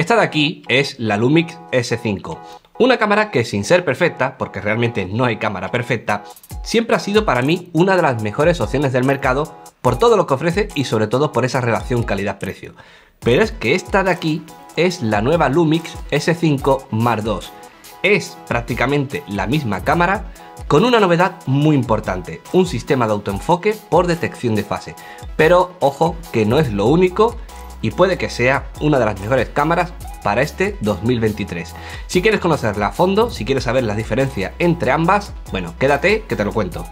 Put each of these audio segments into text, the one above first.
Esta de aquí es la Lumix S5. Una cámara que sin ser perfecta, porque realmente no hay cámara perfecta, siempre ha sido para mí una de las mejores opciones del mercado por todo lo que ofrece y sobre todo por esa relación calidad-precio. Pero es que esta de aquí es la nueva Lumix S5 Mark II. Es prácticamente la misma cámara con una novedad muy importante, un sistema de autoenfoque por detección de fase. Pero ojo que no es lo único y puede que sea una de las mejores cámaras para este 2023. Si quieres conocerla a fondo, si quieres saber la diferencia entre ambas, bueno, quédate que te lo cuento.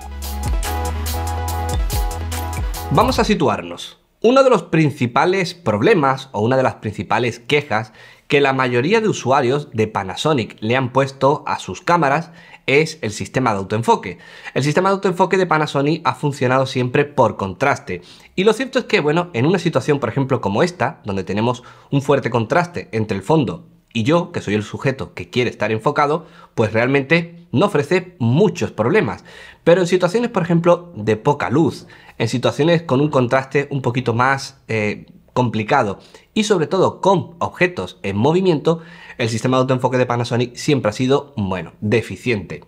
Vamos a situarnos. Uno de los principales problemas o una de las principales quejas que la mayoría de usuarios de Panasonic le han puesto a sus cámaras es el sistema de autoenfoque. El sistema de autoenfoque de Panasonic ha funcionado siempre por contraste. Y lo cierto es que, bueno, en una situación, por ejemplo, como esta, donde tenemos un fuerte contraste entre el fondo y yo, que soy el sujeto que quiere estar enfocado, pues realmente no ofrece muchos problemas. Pero en situaciones, por ejemplo, de poca luz, en situaciones con un contraste un poquito más eh, complicado y sobre todo con objetos en movimiento, el sistema de autoenfoque de Panasonic siempre ha sido, bueno, deficiente.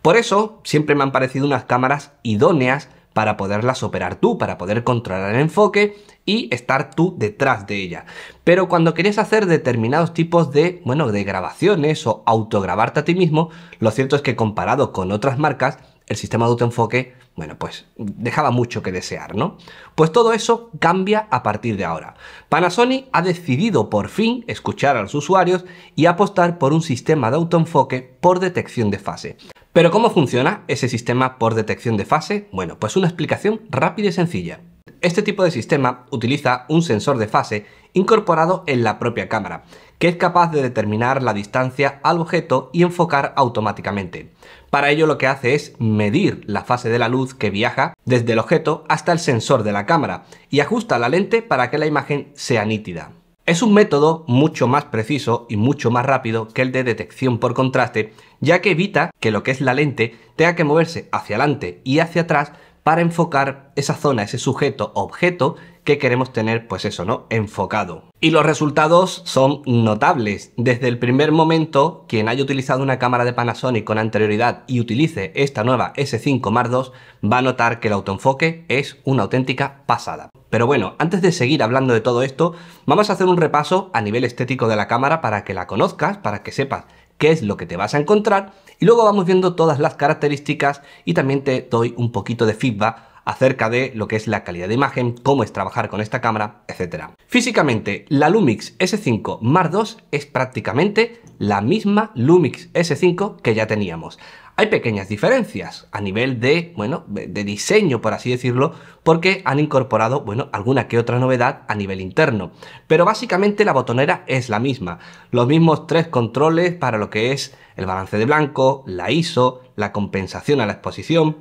Por eso siempre me han parecido unas cámaras idóneas para poderlas operar tú, para poder controlar el enfoque y estar tú detrás de ella. Pero cuando quieres hacer determinados tipos de, bueno, de grabaciones o autograbarte a ti mismo, lo cierto es que comparado con otras marcas, el sistema de autoenfoque, bueno, pues dejaba mucho que desear, ¿no? Pues todo eso cambia a partir de ahora. Panasonic ha decidido por fin escuchar a los usuarios y apostar por un sistema de autoenfoque por detección de fase. Pero ¿cómo funciona ese sistema por detección de fase? Bueno, pues una explicación rápida y sencilla. Este tipo de sistema utiliza un sensor de fase incorporado en la propia cámara, que es capaz de determinar la distancia al objeto y enfocar automáticamente. Para ello lo que hace es medir la fase de la luz que viaja desde el objeto hasta el sensor de la cámara y ajusta la lente para que la imagen sea nítida. Es un método mucho más preciso y mucho más rápido que el de detección por contraste, ya que evita que lo que es la lente tenga que moverse hacia adelante y hacia atrás para enfocar esa zona, ese sujeto, objeto que queremos tener, pues eso, ¿no? Enfocado. Y los resultados son notables. Desde el primer momento, quien haya utilizado una cámara de Panasonic con anterioridad y utilice esta nueva S5 Mark II, va a notar que el autoenfoque es una auténtica pasada. Pero bueno, antes de seguir hablando de todo esto, vamos a hacer un repaso a nivel estético de la cámara para que la conozcas, para que sepas qué es lo que te vas a encontrar y luego vamos viendo todas las características y también te doy un poquito de feedback acerca de lo que es la calidad de imagen, cómo es trabajar con esta cámara, etc. Físicamente, la Lumix S5 Mark 2 es prácticamente la misma Lumix S5 que ya teníamos. Hay pequeñas diferencias a nivel de, bueno, de diseño, por así decirlo, porque han incorporado, bueno, alguna que otra novedad a nivel interno. Pero básicamente la botonera es la misma. Los mismos tres controles para lo que es el balance de blanco, la ISO, la compensación a la exposición,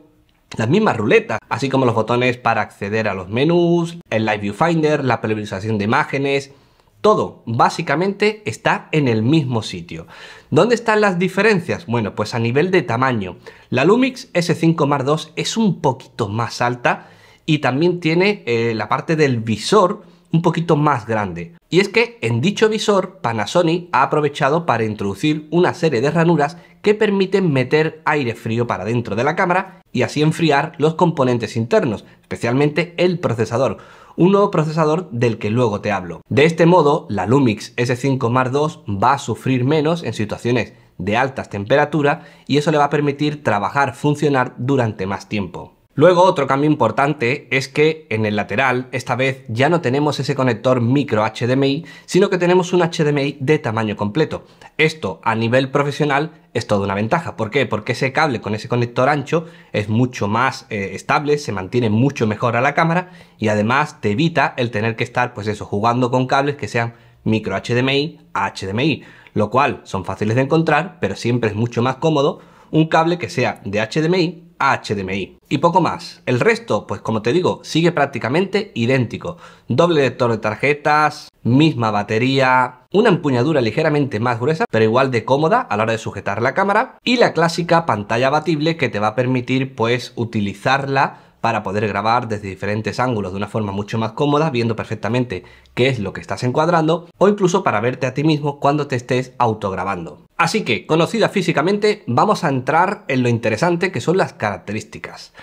las mismas ruletas, así como los botones para acceder a los menús, el Live Viewfinder, la previsualización de imágenes, todo básicamente está en el mismo sitio. ¿Dónde están las diferencias? Bueno, pues a nivel de tamaño. La Lumix S5 Mark II es un poquito más alta y también tiene eh, la parte del visor un poquito más grande. Y es que en dicho visor Panasonic ha aprovechado para introducir una serie de ranuras que permiten meter aire frío para dentro de la cámara y así enfriar los componentes internos, especialmente el procesador, un nuevo procesador del que luego te hablo. De este modo, la Lumix S5 Mark II va a sufrir menos en situaciones de altas temperaturas y eso le va a permitir trabajar, funcionar durante más tiempo. Luego otro cambio importante es que en el lateral esta vez ya no tenemos ese conector micro HDMI, sino que tenemos un HDMI de tamaño completo. Esto a nivel profesional es toda una ventaja. ¿Por qué? Porque ese cable con ese conector ancho es mucho más eh, estable, se mantiene mucho mejor a la cámara y además te evita el tener que estar pues eso jugando con cables que sean micro HDMI a HDMI, lo cual son fáciles de encontrar, pero siempre es mucho más cómodo un cable que sea de HDMI HDMI. Y poco más. El resto, pues como te digo, sigue prácticamente idéntico. Doble lector de tarjetas, misma batería, una empuñadura ligeramente más gruesa, pero igual de cómoda a la hora de sujetar la cámara, y la clásica pantalla abatible que te va a permitir pues utilizarla para poder grabar desde diferentes ángulos de una forma mucho más cómoda, viendo perfectamente qué es lo que estás encuadrando, o incluso para verte a ti mismo cuando te estés autograbando. Así que, conocida físicamente, vamos a entrar en lo interesante que son las características.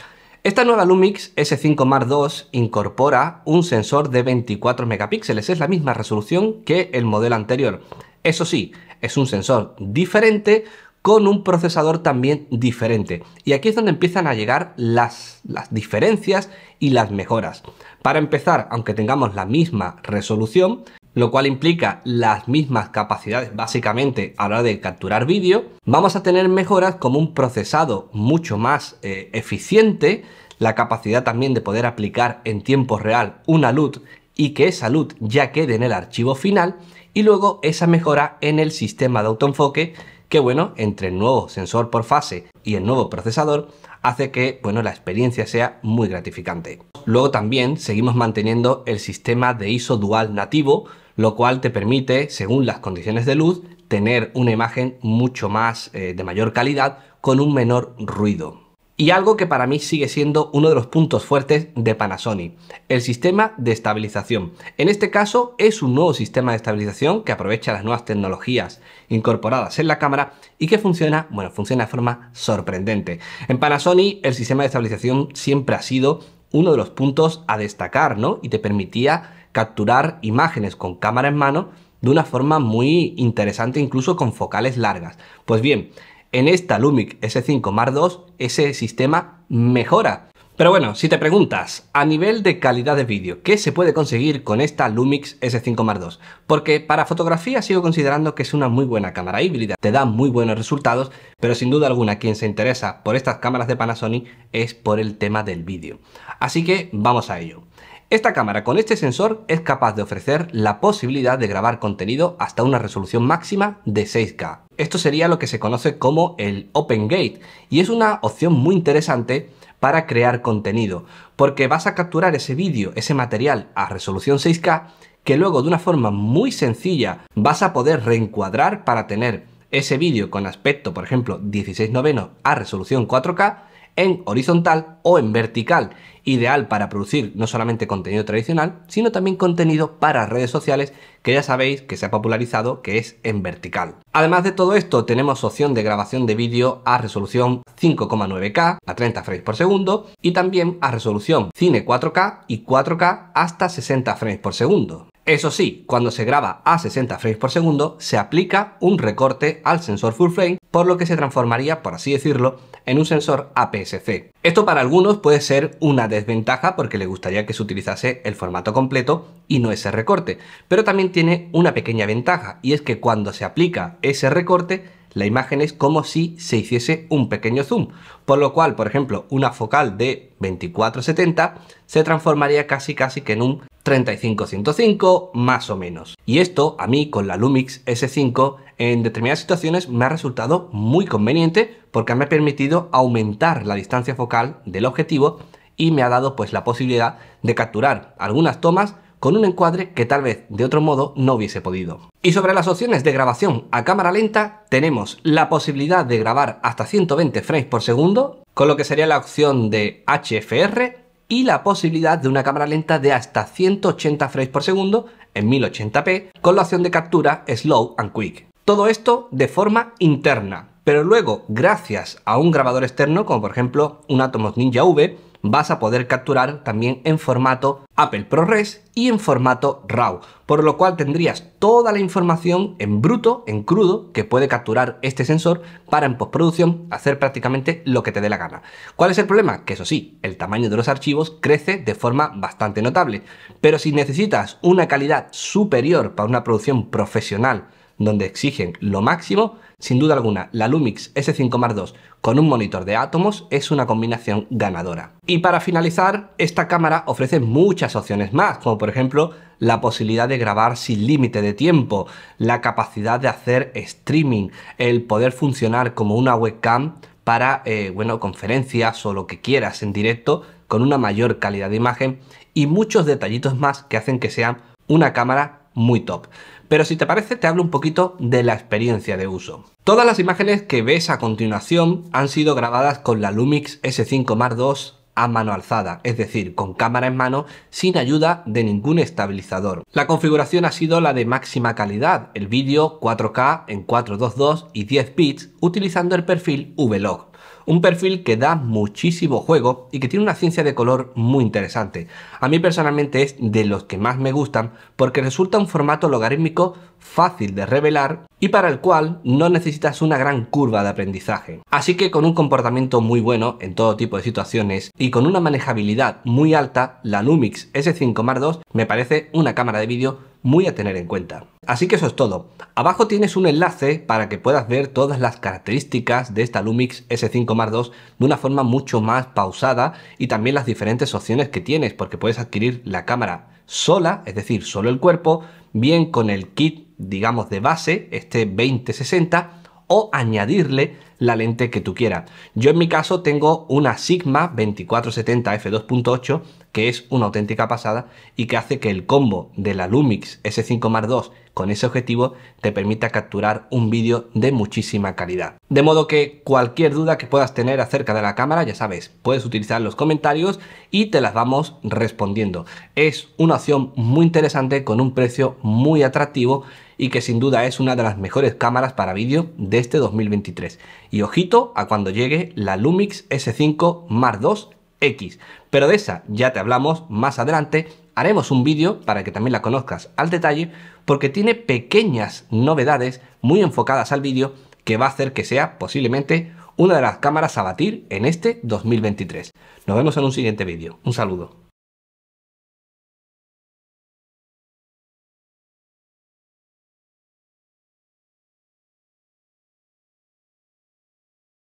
Esta nueva Lumix S5 Mark II incorpora un sensor de 24 megapíxeles, es la misma resolución que el modelo anterior. Eso sí, es un sensor diferente con un procesador también diferente. Y aquí es donde empiezan a llegar las, las diferencias y las mejoras. Para empezar, aunque tengamos la misma resolución, lo cual implica las mismas capacidades básicamente a la hora de capturar vídeo, vamos a tener mejoras como un procesado mucho más eh, eficiente, la capacidad también de poder aplicar en tiempo real una LUT y que esa LUT ya quede en el archivo final, y luego esa mejora en el sistema de autoenfoque que bueno, entre el nuevo sensor por fase y el nuevo procesador, hace que bueno, la experiencia sea muy gratificante. Luego también seguimos manteniendo el sistema de ISO dual nativo, lo cual te permite, según las condiciones de luz, tener una imagen mucho más eh, de mayor calidad con un menor ruido. Y algo que para mí sigue siendo uno de los puntos fuertes de Panasonic, el sistema de estabilización. En este caso es un nuevo sistema de estabilización que aprovecha las nuevas tecnologías incorporadas en la cámara y que funciona, bueno, funciona de forma sorprendente. En Panasonic el sistema de estabilización siempre ha sido uno de los puntos a destacar, ¿no? Y te permitía capturar imágenes con cámara en mano de una forma muy interesante, incluso con focales largas. Pues bien, en esta Lumix S5 Mark II ese sistema mejora. Pero bueno, si te preguntas, a nivel de calidad de vídeo, ¿qué se puede conseguir con esta Lumix S5 Mark II? Porque para fotografía sigo considerando que es una muy buena cámara híbrida, te da muy buenos resultados, pero sin duda alguna quien se interesa por estas cámaras de Panasonic es por el tema del vídeo. Así que vamos a ello. Esta cámara con este sensor es capaz de ofrecer la posibilidad de grabar contenido hasta una resolución máxima de 6K. Esto sería lo que se conoce como el Open Gate y es una opción muy interesante para crear contenido, porque vas a capturar ese vídeo, ese material a resolución 6K que luego de una forma muy sencilla vas a poder reencuadrar para tener ese vídeo con aspecto, por ejemplo, 16 noveno a resolución 4K en horizontal o en vertical, ideal para producir no solamente contenido tradicional, sino también contenido para redes sociales que ya sabéis que se ha popularizado que es en vertical. Además de todo esto, tenemos opción de grabación de vídeo a resolución 5,9K a 30 frames por segundo y también a resolución cine 4K y 4K hasta 60 frames por segundo. Eso sí, cuando se graba a 60 frames por segundo, se aplica un recorte al sensor full frame por lo que se transformaría, por así decirlo, en un sensor APS-C. Esto para algunos puede ser una desventaja porque le gustaría que se utilizase el formato completo y no ese recorte, pero también tiene una pequeña ventaja y es que cuando se aplica ese recorte la imagen es como si se hiciese un pequeño zoom, por lo cual, por ejemplo, una focal de 24-70 se transformaría casi casi que en un 35-105 más o menos. Y esto a mí con la Lumix S5 en determinadas situaciones me ha resultado muy conveniente porque me ha permitido aumentar la distancia focal del objetivo y me ha dado pues la posibilidad de capturar algunas tomas con un encuadre que tal vez de otro modo no hubiese podido. Y sobre las opciones de grabación a cámara lenta tenemos la posibilidad de grabar hasta 120 frames por segundo, con lo que sería la opción de HFR y la posibilidad de una cámara lenta de hasta 180 frames por segundo en 1080p con la opción de captura slow and quick. Todo esto de forma interna, pero luego, gracias a un grabador externo, como por ejemplo un Atomos Ninja V, vas a poder capturar también en formato Apple ProRes y en formato RAW, por lo cual tendrías toda la información en bruto, en crudo, que puede capturar este sensor para en postproducción hacer prácticamente lo que te dé la gana. ¿Cuál es el problema? Que eso sí, el tamaño de los archivos crece de forma bastante notable, pero si necesitas una calidad superior para una producción profesional donde exigen lo máximo, sin duda alguna, la Lumix S5 Mark II con un monitor de átomos es una combinación ganadora. Y para finalizar, esta cámara ofrece muchas opciones más, como por ejemplo la posibilidad de grabar sin límite de tiempo, la capacidad de hacer streaming, el poder funcionar como una webcam para eh, bueno, conferencias o lo que quieras en directo con una mayor calidad de imagen y muchos detallitos más que hacen que sea una cámara muy top. Pero si te parece, te hablo un poquito de la experiencia de uso. Todas las imágenes que ves a continuación han sido grabadas con la Lumix S5 Mark II a mano alzada, es decir, con cámara en mano sin ayuda de ningún estabilizador. La configuración ha sido la de máxima calidad, el vídeo 4K en 422 y 10 bits utilizando el perfil V-Log. Un perfil que da muchísimo juego y que tiene una ciencia de color muy interesante. A mí personalmente es de los que más me gustan porque resulta un formato logarítmico fácil de revelar y para el cual no necesitas una gran curva de aprendizaje. Así que con un comportamiento muy bueno en todo tipo de situaciones y con una manejabilidad muy alta, la Lumix S5 Mark II me parece una cámara de vídeo muy a tener en cuenta. Así que eso es todo. Abajo tienes un enlace para que puedas ver todas las características de esta Lumix S5 Mark II de una forma mucho más pausada y también las diferentes opciones que tienes porque puedes adquirir la cámara sola, es decir, solo el cuerpo, bien con el kit digamos de base, este 2060 o añadirle la lente que tú quieras. Yo en mi caso tengo una Sigma 2470 f2.8 que es una auténtica pasada y que hace que el combo de la Lumix S5 Mark II con ese objetivo te permita capturar un vídeo de muchísima calidad. De modo que cualquier duda que puedas tener acerca de la cámara, ya sabes, puedes utilizar los comentarios y te las vamos respondiendo. Es una opción muy interesante con un precio muy atractivo y que sin duda es una de las mejores cámaras para vídeo de este 2023. Y ojito a cuando llegue la Lumix S5 Mark II X, pero de esa ya te hablamos más adelante haremos un vídeo para que también la conozcas al detalle porque tiene pequeñas novedades muy enfocadas al vídeo que va a hacer que sea posiblemente una de las cámaras a batir en este 2023. Nos vemos en un siguiente vídeo. Un saludo.